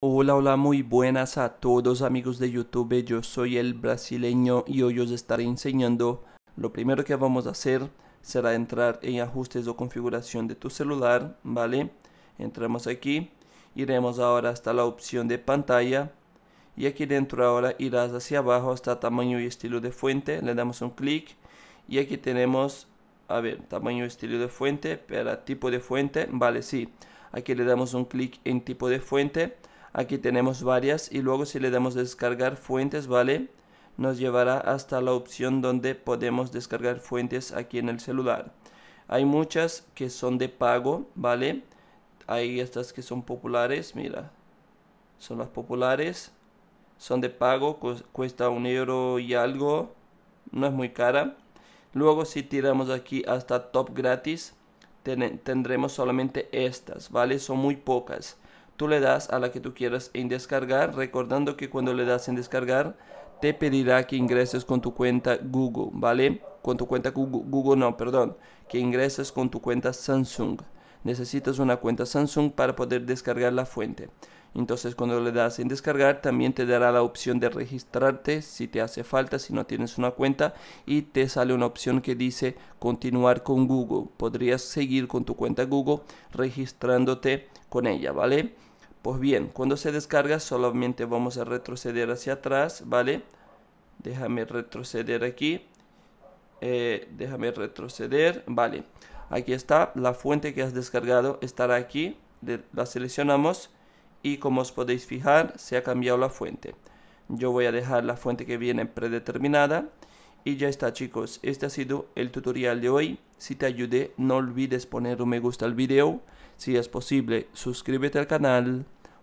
Hola, hola, muy buenas a todos amigos de YouTube, yo soy el brasileño y hoy os estaré enseñando lo primero que vamos a hacer será entrar en ajustes o configuración de tu celular, ¿vale? Entramos aquí, iremos ahora hasta la opción de pantalla y aquí dentro ahora irás hacia abajo hasta tamaño y estilo de fuente, le damos un clic y aquí tenemos, a ver, tamaño, estilo de fuente, para tipo de fuente, vale, sí, aquí le damos un clic en tipo de fuente Aquí tenemos varias y luego si le damos descargar fuentes, ¿vale? Nos llevará hasta la opción donde podemos descargar fuentes aquí en el celular. Hay muchas que son de pago, ¿vale? Hay estas que son populares, mira. Son las populares. Son de pago, cuesta un euro y algo. No es muy cara. Luego si tiramos aquí hasta top gratis, tendremos solamente estas, ¿vale? Son muy pocas tú le das a la que tú quieras en descargar, recordando que cuando le das en descargar, te pedirá que ingreses con tu cuenta Google, ¿vale? Con tu cuenta Google, Google no, perdón, que ingreses con tu cuenta Samsung. Necesitas una cuenta Samsung para poder descargar la fuente. Entonces cuando le das en descargar también te dará la opción de registrarte si te hace falta, si no tienes una cuenta y te sale una opción que dice continuar con Google. Podrías seguir con tu cuenta Google registrándote con ella, ¿vale? Pues bien, cuando se descarga solamente vamos a retroceder hacia atrás, ¿vale? Déjame retroceder aquí. Eh, déjame retroceder, vale. Aquí está, la fuente que has descargado estará aquí. la seleccionamos y como os podéis fijar se ha cambiado la fuente. Yo voy a dejar la fuente que viene predeterminada. Y ya está chicos, este ha sido el tutorial de hoy. Si te ayudé, no olvides poner un me gusta al video. Si es posible, suscríbete al canal.